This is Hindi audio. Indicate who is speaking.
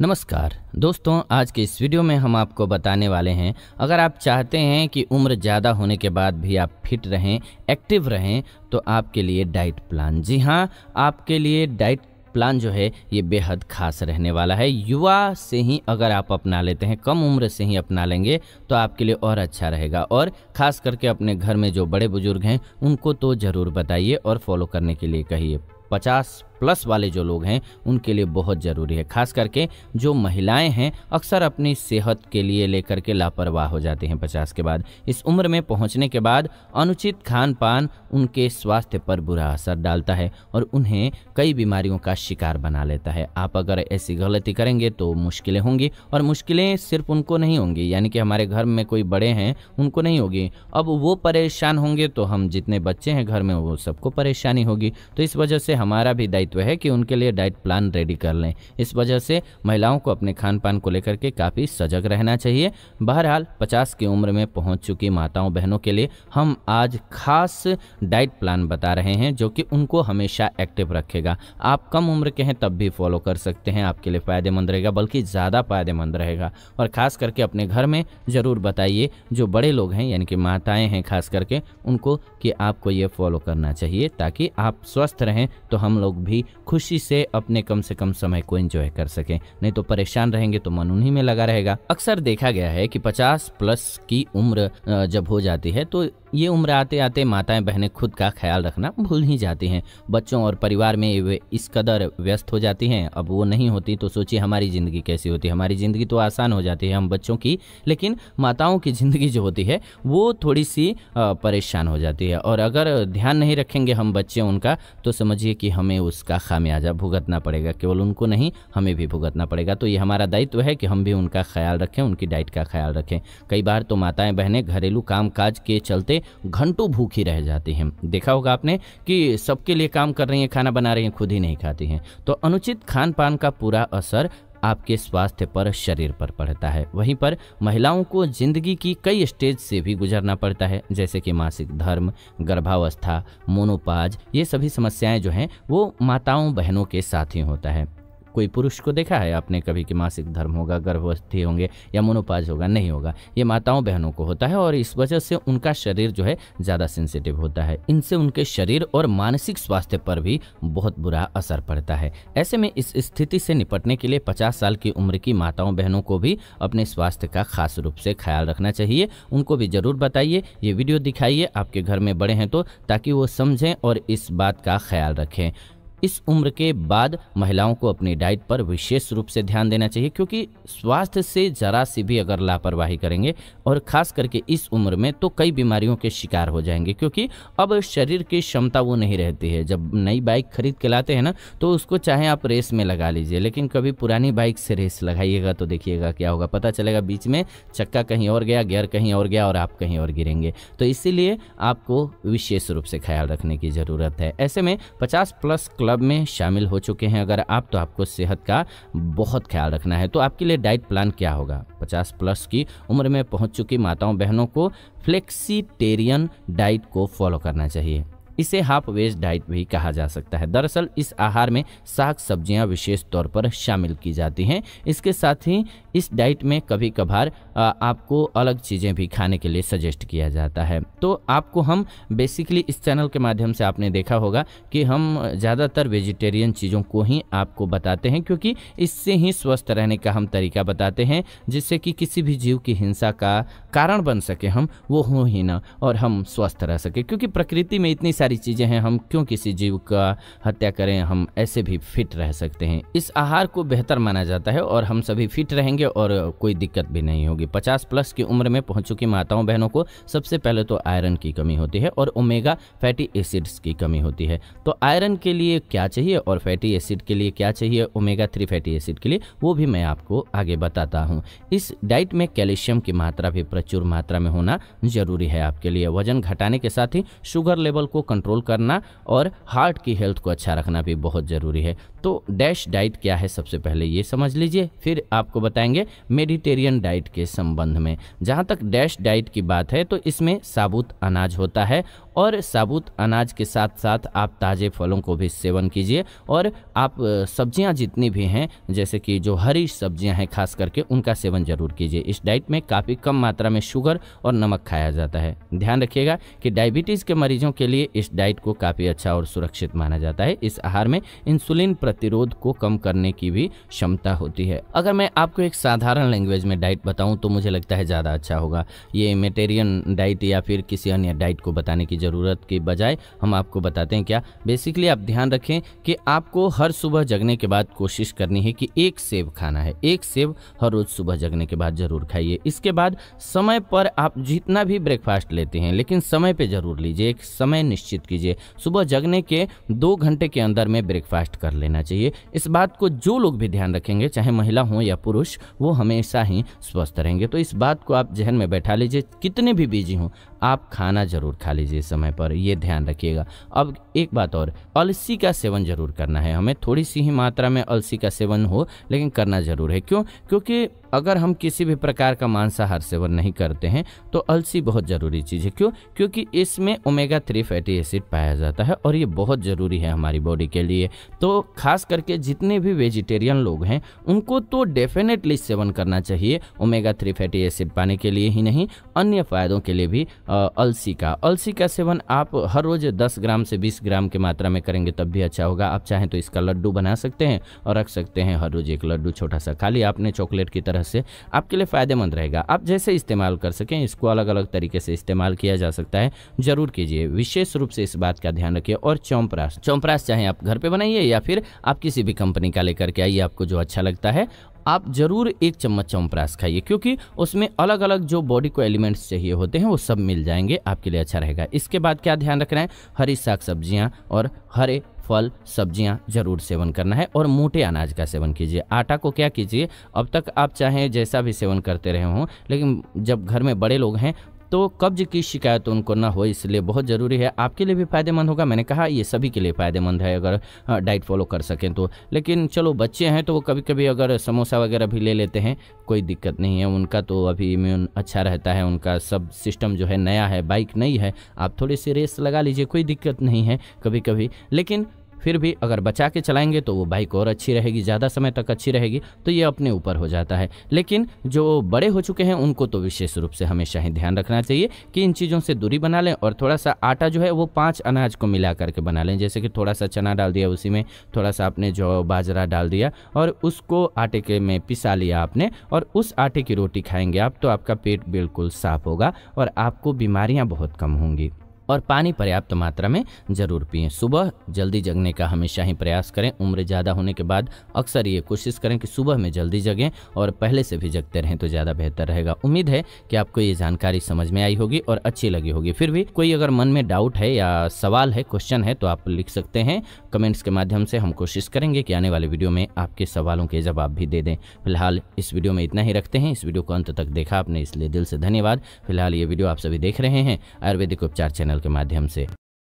Speaker 1: नमस्कार दोस्तों आज के इस वीडियो में हम आपको बताने वाले हैं अगर आप चाहते हैं कि उम्र ज़्यादा होने के बाद भी आप फिट रहें एक्टिव रहें तो आपके लिए डाइट प्लान जी हाँ आपके लिए डाइट प्लान जो है ये बेहद खास रहने वाला है युवा से ही अगर आप अपना लेते हैं कम उम्र से ही अपना लेंगे तो आपके लिए और अच्छा रहेगा और ख़ास करके अपने घर में जो बड़े बुजुर्ग हैं उनको तो ज़रूर बताइए और फॉलो करने के लिए कहिए पचास प्लस वाले जो लोग हैं उनके लिए बहुत ज़रूरी है खास करके जो महिलाएं हैं अक्सर अपनी सेहत के लिए लेकर के लापरवाह हो जाती हैं पचास के बाद इस उम्र में पहुंचने के बाद अनुचित खान पान उनके स्वास्थ्य पर बुरा असर डालता है और उन्हें कई बीमारियों का शिकार बना लेता है आप अगर ऐसी गलती करेंगे तो मुश्किलें होंगी और मुश्किलें सिर्फ उनको नहीं होंगी यानी कि हमारे घर में कोई बड़े हैं उनको नहीं होगी अब वो परेशान होंगे तो हम जितने बच्चे हैं घर में वो सबको परेशानी होगी तो इस वजह से हमारा भी दायित्व दायित्व है कि उनके लिए डाइट प्लान रेडी कर लें इस वजह से महिलाओं को अपने खान पान को लेकर के काफ़ी सजग रहना चाहिए बहरहाल पचास की उम्र में पहुंच चुकी माताओं बहनों के लिए हम आज खास डाइट प्लान बता रहे हैं जो कि उनको हमेशा एक्टिव रखेगा आप कम उम्र के हैं तब भी फॉलो कर सकते हैं आपके लिए फ़ायदेमंद रहेगा बल्कि ज़्यादा फ़ायदेमंद रहेगा और ख़ास करके अपने घर में ज़रूर बताइए जो बड़े लोग हैं यानी कि माताएं हैं खास करके उनको कि आपको ये फॉलो करना चाहिए ताकि आप स्वस्थ रहें तो हम लोग भी ही खुशी से अपने कम से कम समय को एंजॉय कर सके नहीं तो परेशान रहेंगे तो मन उन्हीं में लगा रहेगा अक्सर देखा गया है कि 50 प्लस की उम्र जब हो जाती है तो ये उम्र आते आते माताएं बहनें खुद का ख्याल रखना भूल ही जाती हैं बच्चों और परिवार में वे इस कदर व्यस्त हो जाती हैं अब वो नहीं होती तो सोचिए हमारी ज़िंदगी कैसी होती है हमारी ज़िंदगी तो आसान हो जाती है हम बच्चों की लेकिन माताओं की ज़िंदगी जो होती है वो थोड़ी सी परेशान हो जाती है और अगर ध्यान नहीं रखेंगे हम बच्चे उनका तो समझिए कि हमें उसका खामियाजा भुगतना पड़ेगा केवल उनको नहीं हमें भी भुगतना पड़ेगा तो ये हमारा दायित्व है कि हम भी उनका ख्याल रखें उनकी डाइट का ख्याल रखें कई बार तो माताएं बहनें घरेलू काम काज के चलते घंटों भूखी रह जाती हैं देखा होगा आपने कि सबके लिए काम कर रही हैं खाना बना रही हैं खुद ही नहीं खाती हैं तो अनुचित खान पान का पूरा असर आपके स्वास्थ्य पर शरीर पर पड़ता है वहीं पर महिलाओं को जिंदगी की कई स्टेज से भी गुजरना पड़ता है जैसे कि मासिक धर्म गर्भावस्था मोनोपाज ये सभी समस्याएं जो हैं वो माताओं बहनों के साथ ही होता है कोई पुरुष को देखा है आपने कभी कि मासिक धर्म होगा गर्भवस्थी होंगे या मोनोपाज होगा नहीं होगा ये माताओं बहनों को होता है और इस वजह से उनका शरीर जो है ज़्यादा सेंसिटिव होता है इनसे उनके शरीर और मानसिक स्वास्थ्य पर भी बहुत बुरा असर पड़ता है ऐसे में इस स्थिति से निपटने के लिए पचास साल की उम्र की माताओं बहनों को भी अपने स्वास्थ्य का खास रूप से ख्याल रखना चाहिए उनको भी ज़रूर बताइए ये वीडियो दिखाइए आपके घर में बड़े हैं तो ताकि वो समझें और इस बात का ख्याल रखें इस उम्र के बाद महिलाओं को अपनी डाइट पर विशेष रूप से ध्यान देना चाहिए क्योंकि स्वास्थ्य से जरा सी भी अगर लापरवाही करेंगे और खास करके इस उम्र में तो कई बीमारियों के शिकार हो जाएंगे क्योंकि अब शरीर की क्षमता वो नहीं रहती है जब नई बाइक खरीद के लाते हैं ना तो उसको चाहे आप रेस में लगा लीजिए लेकिन कभी पुरानी बाइक से रेस लगाइएगा तो देखिएगा क्या होगा पता चलेगा बीच में चक्का कहीं और गया गियर कहीं और गया और आप कहीं और गिरेंगे तो इसीलिए आपको विशेष रूप से ख्याल रखने की ज़रूरत है ऐसे में पचास प्लस क्लब में शामिल हो चुके हैं अगर आप तो आपको सेहत का बहुत ख्याल रखना है तो आपके लिए डाइट प्लान क्या होगा 50 प्लस की उम्र में पहुंच चुकी माताओं बहनों को फ्लेक्सीटेरियन डाइट को फॉलो करना चाहिए इसे हाफ वेज डाइट भी कहा जा सकता है दरअसल इस आहार में साग सब्जियां विशेष तौर पर शामिल की जाती हैं इसके साथ ही इस डाइट में कभी कभार आपको अलग चीज़ें भी खाने के लिए सजेस्ट किया जाता है तो आपको हम बेसिकली इस चैनल के माध्यम से आपने देखा होगा कि हम ज़्यादातर वेजिटेरियन चीज़ों को ही आपको बताते हैं क्योंकि इससे ही स्वस्थ रहने का हम तरीका बताते हैं जिससे कि किसी भी जीव की हिंसा का कारण बन सके हम वो हों ही ना और हम स्वस्थ रह सके क्योंकि प्रकृति में इतनी सारी सारी चीज़ें हैं हम क्यों किसी जीव का हत्या करें हम ऐसे भी फिट रह सकते हैं इस आहार को बेहतर माना जाता है और हम सभी फिट रहेंगे और कोई दिक्कत भी नहीं होगी पचास प्लस की उम्र में पहुंच चुकी माताओं बहनों को सबसे पहले तो आयरन की कमी होती है और ओमेगा फैटी एसिड्स की कमी होती है तो आयरन के लिए क्या चाहिए और फैटी एसिड के लिए क्या चाहिए ओमेगा थ्री फैटी एसिड के लिए वो भी मैं आपको आगे बताता हूँ इस डाइट में कैल्शियम की मात्रा भी प्रचुर मात्रा में होना जरूरी है आपके लिए वजन घटाने के साथ ही शुगर लेवल को कंट्रोल करना और हार्ट की हेल्थ को अच्छा रखना भी बहुत ज़रूरी है तो डैश डाइट क्या है सबसे पहले ये समझ लीजिए फिर आपको बताएंगे मेडिटेरियन डाइट के संबंध में जहाँ तक डैश डाइट की बात है तो इसमें साबुत अनाज होता है और साबुत अनाज के साथ साथ आप ताज़े फलों को भी सेवन कीजिए और आप सब्जियां जितनी भी हैं जैसे कि जो हरी सब्जियां हैं खास करके उनका सेवन ज़रूर कीजिए इस डाइट में काफ़ी कम मात्रा में शुगर और नमक खाया जाता है ध्यान रखिएगा कि डायबिटीज़ के मरीजों के लिए इस डाइट को काफ़ी अच्छा और सुरक्षित माना जाता है इस आहार में इंसुलिन प्रतिरोध को कम करने की भी क्षमता होती है अगर मैं आपको एक साधारण लैंग्वेज में डाइट बताऊँ तो मुझे लगता है ज़्यादा अच्छा होगा ये मेटेरियन डाइट या फिर किसी अन्य डाइट को बताने की जरूरत ज़रूरत के बजाय हम आपको बताते हैं क्या बेसिकली आप ध्यान रखें कि आपको हर सुबह जगने के बाद कोशिश करनी है कि एक सेब खाना है एक सेब हर रोज़ सुबह जगने के बाद ज़रूर खाइए इसके बाद समय पर आप जितना भी ब्रेकफास्ट लेते हैं लेकिन समय पर ज़रूर लीजिए एक समय निश्चित कीजिए सुबह जगने के दो घंटे के अंदर में ब्रेकफास्ट कर लेना चाहिए इस बात को जो लोग भी ध्यान रखेंगे चाहे महिला हों या पुरुष वो हमेशा ही स्वस्थ रहेंगे तो इस बात को आप जहन में बैठा लीजिए कितने भी बिजी हों आप खाना ज़रूर खा लीजिए समय पर यह ध्यान रखिएगा अब एक बात और अलसी का सेवन जरूर करना है हमें थोड़ी सी ही मात्रा में अलसी का सेवन हो लेकिन करना जरूर है क्यों क्योंकि अगर हम किसी भी प्रकार का मांसाहार सेवन नहीं करते हैं तो अलसी बहुत ज़रूरी चीज़ है क्यों क्योंकि इसमें ओमेगा थ्री फैटी एसिड पाया जाता है और ये बहुत ज़रूरी है हमारी बॉडी के लिए तो खास करके जितने भी वेजिटेरियन लोग हैं उनको तो डेफिनेटली सेवन करना चाहिए ओमेगा थ्री फैटी एसिड पाने के लिए ही नहीं अन्य फ़ायदों के लिए भी आ, अलसी का अलसी का सेवन आप हर रोज़ दस ग्राम से बीस ग्राम की मात्रा में करेंगे तब भी अच्छा होगा आप चाहें तो इसका लड्डू बना सकते हैं और रख सकते हैं हर रोज़ एक लड्डू छोटा सा खाली आपने चॉकलेट की तरह तरह से आपके लिए फ़ायदेमंद रहेगा आप जैसे इस्तेमाल कर सकें इसको अलग अलग तरीके से इस्तेमाल किया जा सकता है ज़रूर कीजिए विशेष रूप से इस बात का ध्यान रखिए और चौमप्रास चौमप्रास चाहे आप घर पर बनाइए या फिर आप किसी भी कंपनी का लेकर के आइए आपको जो अच्छा लगता है आप जरूर एक चम्मच चौमप्रास खाइए क्योंकि उसमें अलग अलग जो बॉडी को एलिमेंट्स चाहिए होते हैं वो सब मिल जाएंगे आपके लिए अच्छा रहेगा इसके बाद क्या ध्यान रखना है हरी साग सब्जियां और हरे फल सब्जियाँ जरूर सेवन करना है और मोटे अनाज का सेवन कीजिए आटा को क्या कीजिए अब तक आप चाहें जैसा भी सेवन करते रहे हों लेकिन जब घर में बड़े लोग हैं तो कब्ज की शिकायत उनको ना हो इसलिए बहुत ज़रूरी है आपके लिए भी फ़ायदेमंद होगा मैंने कहा ये सभी के लिए फ़ायदेमंद है अगर डाइट फॉलो कर सकें तो लेकिन चलो बच्चे हैं तो वो कभी कभी अगर समोसा वगैरह भी ले लेते हैं कोई दिक्कत नहीं है उनका तो अभी इम्यून अच्छा रहता है उनका सब सिस्टम जो है नया है बाइक नहीं है आप थोड़ी सी रेस लगा लीजिए कोई दिक्कत नहीं है कभी कभी लेकिन फिर भी अगर बचा के चलाएंगे तो वो बाइक और अच्छी रहेगी ज़्यादा समय तक अच्छी रहेगी तो ये अपने ऊपर हो जाता है लेकिन जो बड़े हो चुके हैं उनको तो विशेष रूप से हमेशा ही ध्यान रखना चाहिए कि इन चीज़ों से दूरी बना लें और थोड़ा सा आटा जो है वो पाँच अनाज को मिला करके बना लें जैसे कि थोड़ा सा चना डाल दिया उसी में थोड़ा सा आपने जो बाजरा डाल दिया और उसको आटे के में पिसा लिया आपने और उस आटे की रोटी खाएंगे आप तो आपका पेट बिल्कुल साफ होगा और आपको बीमारियाँ बहुत कम होंगी और पानी पर्याप्त मात्रा में ज़रूर पिएं सुबह जल्दी जगने का हमेशा ही प्रयास करें उम्र ज़्यादा होने के बाद अक्सर ये कोशिश करें कि सुबह में जल्दी जगें और पहले से भी जगते रहें तो ज़्यादा बेहतर रहेगा उम्मीद है कि आपको ये जानकारी समझ में आई होगी और अच्छी लगी होगी फिर भी कोई अगर मन में डाउट है या सवाल है क्वेश्चन है तो आप लिख सकते हैं कमेंट्स के माध्यम से हम कोशिश करेंगे कि आने वाले वीडियो में आपके सवालों के जवाब भी दे दें फिलहाल इस वीडियो में इतना ही रखते हैं इस वीडियो को अंत तक देखा आपने इसलिए दिल से धन्यवाद फिलहाल ये वीडियो आप सभी देख रहे हैं आयुर्वेदिक उपचार चैनल चैनल के माध्यम से